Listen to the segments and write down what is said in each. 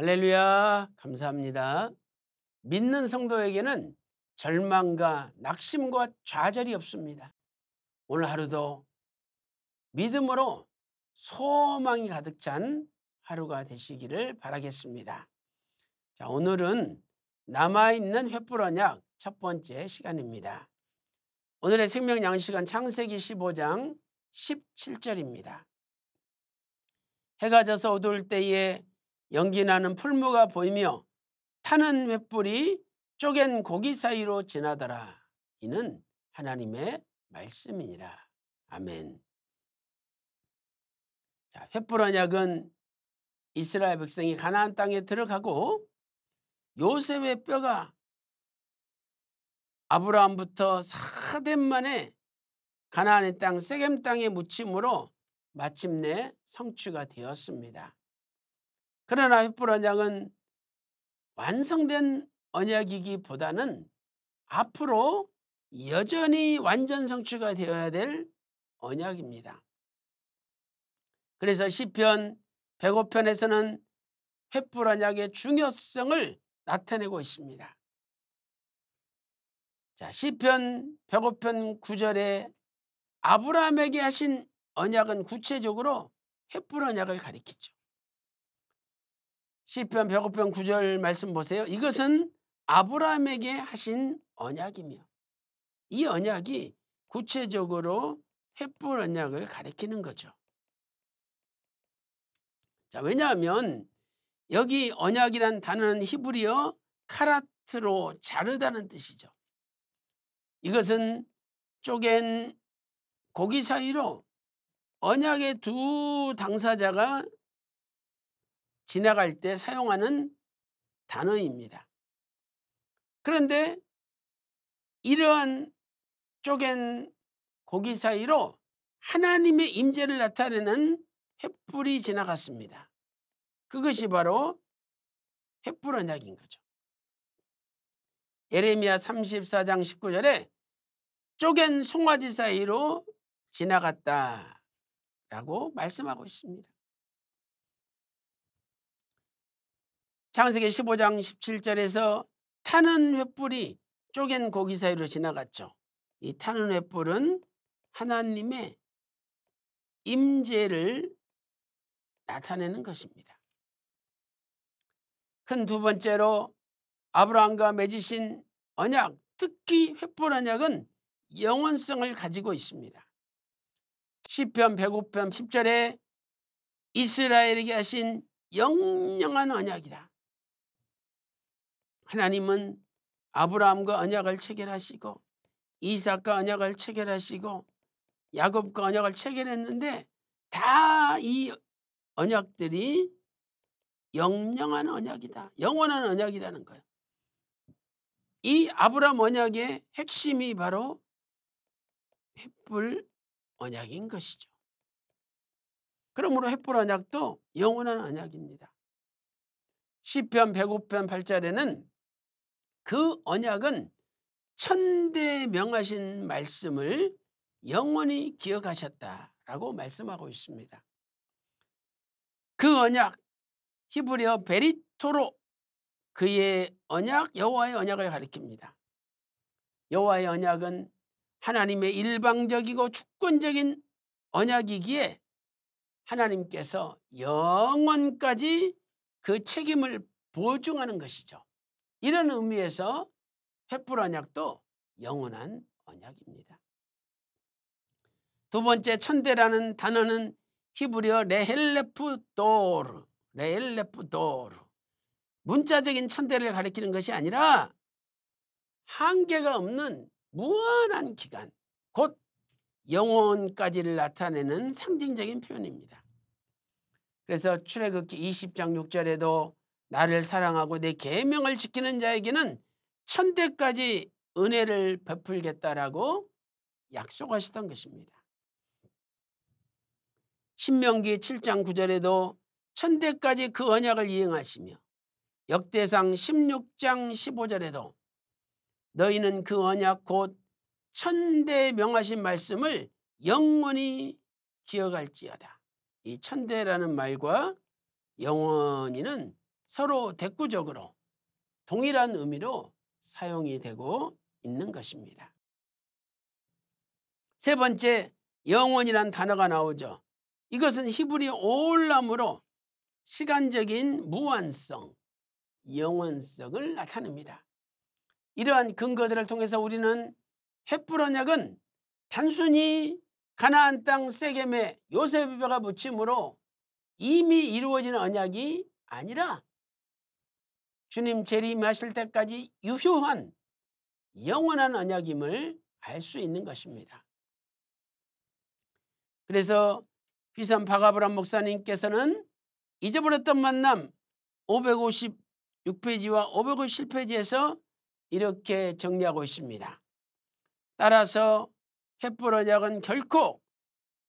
할렐루야 감사합니다. 믿는 성도에게는 절망과 낙심과 좌절이 없습니다. 오늘 하루도 믿음으로 소망이 가득 찬 하루가 되시기를 바라겠습니다. 자, 오늘은 남아있는 횃불 언약 첫 번째 시간입니다. 오늘의 생명 양식은 창세기 15장 17절입니다. 해가 져서 어두울 때에 연기나는 풀무가 보이며 타는 횃불이 쪼갠 고기 사이로 지나더라. 이는 하나님의 말씀이니라. 아멘. 자, 횃불 언약은 이스라엘 백성이 가나안 땅에 들어가고 요셉의 뼈가 아브라함부터 사대 만에 가나안의 땅 세겜 땅에 묻힘으로 마침내 성취가 되었습니다. 그러나 횃불 언약은 완성된 언약이기보다는 앞으로 여전히 완전 성취가 되어야 될 언약입니다. 그래서 시편 105편에서는 횃불 언약의 중요성을 나타내고 있습니다. 자, 시편 105편 9절에 아브라함에게 하신 언약은 구체적으로 횃불 언약을 가리키죠. 시편 105편 9절 말씀 보세요. 이것은 아브라함에게 하신 언약이며 이 언약이 구체적으로 횃불 언약을 가리키는 거죠. 자, 왜냐하면 여기 언약이란 단어는 히브리어 카라트로 자르다는 뜻이죠. 이것은 쪼갠 고기 사이로 언약의 두 당사자가 지나갈 때 사용하는 단어입니다. 그런데 이러한 쪼갠 고기 사이로 하나님의 임재를 나타내는 횃불이 지나갔습니다. 그것이 바로 횃불 언약인 거죠. 예레미야 34장 19절에 쪼갠 송아지 사이로 지나갔다라고 말씀하고 있습니다. 창세기 15장 17절에서 타는 횃불이 쪼갠 고기 사이로 지나갔죠. 이 타는 횃불은 하나님의 임재를 나타내는 것입니다. 큰 두 번째로 아브라함과 맺으신 언약, 특히 횃불 언약은 영원성을 가지고 있습니다. 시편 105편 10절에 이스라엘에게 하신 영영한 언약이라 하나님은 아브라함과 언약을 체결하시고 이삭과 언약을 체결하시고 야곱과 언약을 체결했는데 다 이 언약들이 영영한 언약이다. 영원한 언약이라는 거예요. 이 아브라함 언약의 핵심이 바로 횃불 언약인 것이죠. 그러므로 횃불 언약도 영원한 언약입니다. 시편 105편 8절에는 그 언약은 천대 명하신 말씀을 영원히 기억하셨다라고 말씀하고 있습니다. 그 언약 히브리어 베리토로 그의 언약 여호와의 언약을 가리킵니다. 여호와의 언약은 하나님의 일방적이고 주권적인 언약이기에 하나님께서 영원까지 그 책임을 보증하는 것이죠. 이런 의미에서 횃불 언약도 영원한 언약입니다. 두 번째 천대라는 단어는 히브리어 레헬레프도르 레헬레프도르 문자적인 천대를 가리키는 것이 아니라 한계가 없는 무한한 기간 곧 영혼까지를 나타내는 상징적인 표현입니다. 그래서 출애굽기 20장 6절에도 나를 사랑하고 내 계명을 지키는 자에게는 천대까지 은혜를 베풀겠다라고 약속하시던 것입니다. 신명기 7장 9절에도 천대까지 그 언약을 이행하시며 역대상 16장 15절에도 너희는 그 언약 곧천대 명하신 말씀을 영원히 기억할지어다. 이 천대라는 말과 영원히는 서로 대구적으로 동일한 의미로 사용이 되고 있는 것입니다. 세 번째 영원이란 단어가 나오죠. 이것은 히브리 올람으로 시간적인 무한성, 영원성을 나타냅니다. 이러한 근거들을 통해서 우리는 횃불 언약은 단순히 가나안 땅 세겜에 요셉에가 붙임으로 이미 이루어진 언약이 아니라 주님 재림하실 때까지 유효한 영원한 언약임을 알 수 있는 것입니다. 그래서 비선 바가브람 목사님께서는 잊어버렸던 만남 556페이지와 557페이지에서 이렇게 정리하고 있습니다. 따라서 햇불 언약은 결코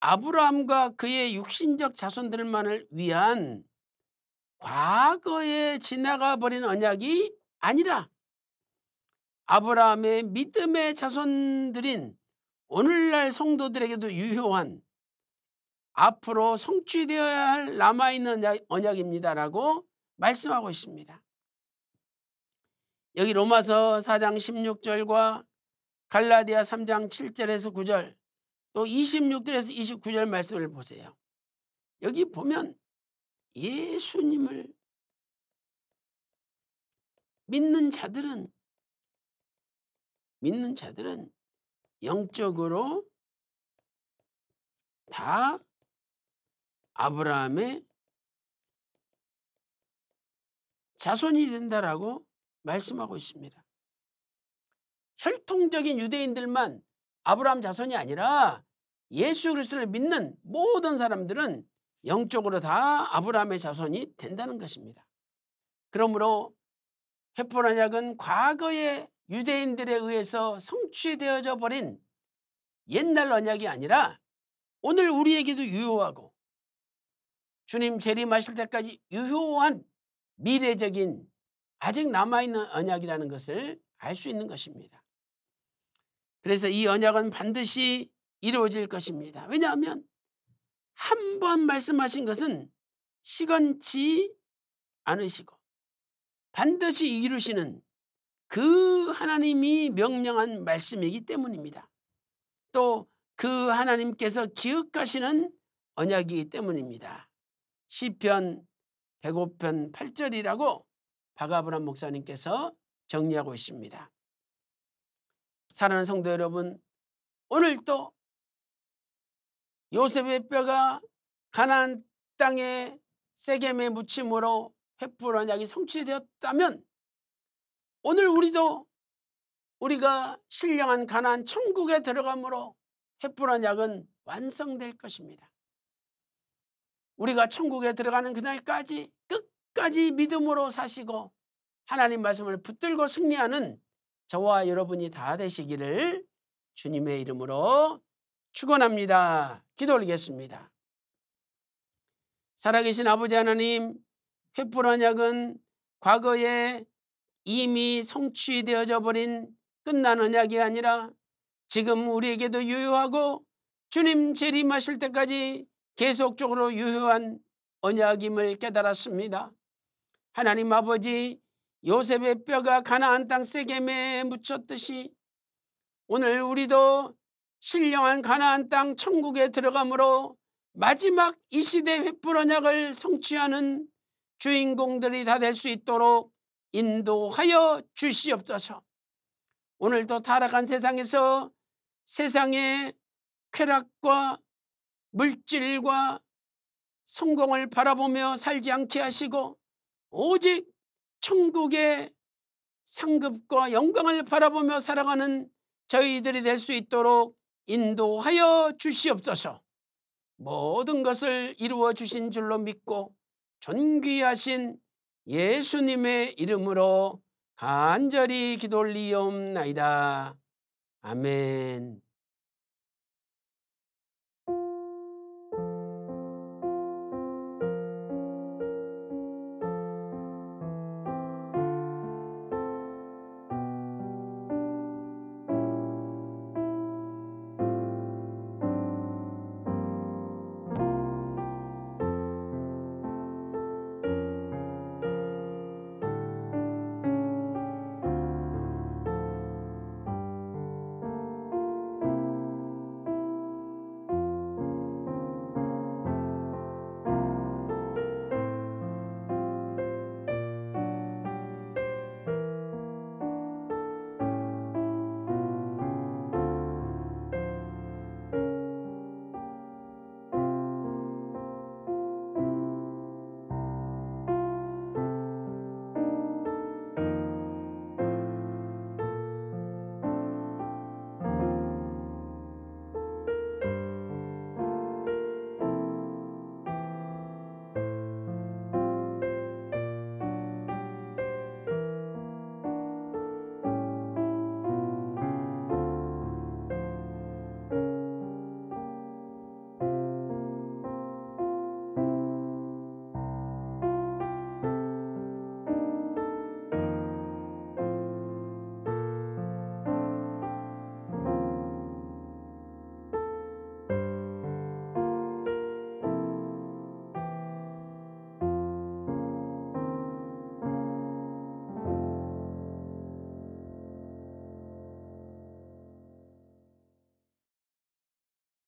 아브라함과 그의 육신적 자손들만을 위한 과거에 지나가 버린 언약이 아니라 아브라함의 믿음의 자손들인 오늘날 성도들에게도 유효한 앞으로 성취되어야 할 남아있는 언약입니다라고 말씀하고 있습니다. 여기 로마서 4장 16절과 갈라디아 3장 7절에서 9절 또 26절에서 29절 말씀을 보세요. 여기 보면 예수님을 믿는 자들은 믿는 자들은 영적으로 다 아브라함의 자손이 된다라고 말씀하고 있습니다. 혈통적인 유대인들만 아브라함 자손이 아니라 예수 그리스도를 믿는 모든 사람들은 영적으로 다 아브라함의 자손이 된다는 것입니다. 그러므로 헤폰 언약은 과거의 유대인들에 의해서 성취되어져 버린 옛날 언약이 아니라 오늘 우리에게도 유효하고 주님 재림하실 때까지 유효한 미래적인 아직 남아있는 언약이라는 것을 알 수 있는 것입니다. 그래서 이 언약은 반드시 이루어질 것입니다. 왜냐하면 한번 말씀하신 것은 시건치 않으시고 반드시 이루시는 그 하나님이 명령한 말씀이기 때문입니다. 또 그 하나님께서 기억하시는 언약이기 때문입니다. 시편 105편 8절이라고 바가브란 목사님께서 정리하고 있습니다. 사랑하는 성도 여러분, 오늘또 요셉의 뼈가 가나안 땅에 세겜에 묻힘으로 횃불 언약이 성취되었다면 오늘 우리도 우리가 신령한 가나안 천국에 들어가므로 횃불 언약은 완성될 것입니다. 우리가 천국에 들어가는 그날까지 끝까지 믿음으로 사시고 하나님 말씀을 붙들고 승리하는 저와 여러분이 다 되시기를 주님의 이름으로 축원합니다. 기도 올리겠습니다. 살아계신 아버지 하나님, 횃불 언약은 과거에 이미 성취되어져 버린 끝난 언약이 아니라 지금 우리에게도 유효하고 주님 재림하실 때까지 계속적으로 유효한 언약임을 깨달았습니다. 하나님 아버지 요셉의 뼈가 가나안 땅 세겜에 묻혔듯이 오늘 우리도 신령한 가나안 땅 천국에 들어가므로 마지막 이 시대 횃불 언약을 성취하는 주인공들이 다 될 수 있도록 인도하여 주시옵소서. 오늘도 타락한 세상에서 세상의 쾌락과 물질과 성공을 바라보며 살지 않게 하시고 오직 천국의 상급과 영광을 바라보며 살아가는 저희들이 될 수 있도록 인도하여 주시옵소서 모든 것을 이루어 주신 줄로 믿고 존귀하신 예수님의 이름으로 간절히 기도 올리옵나이다. 아멘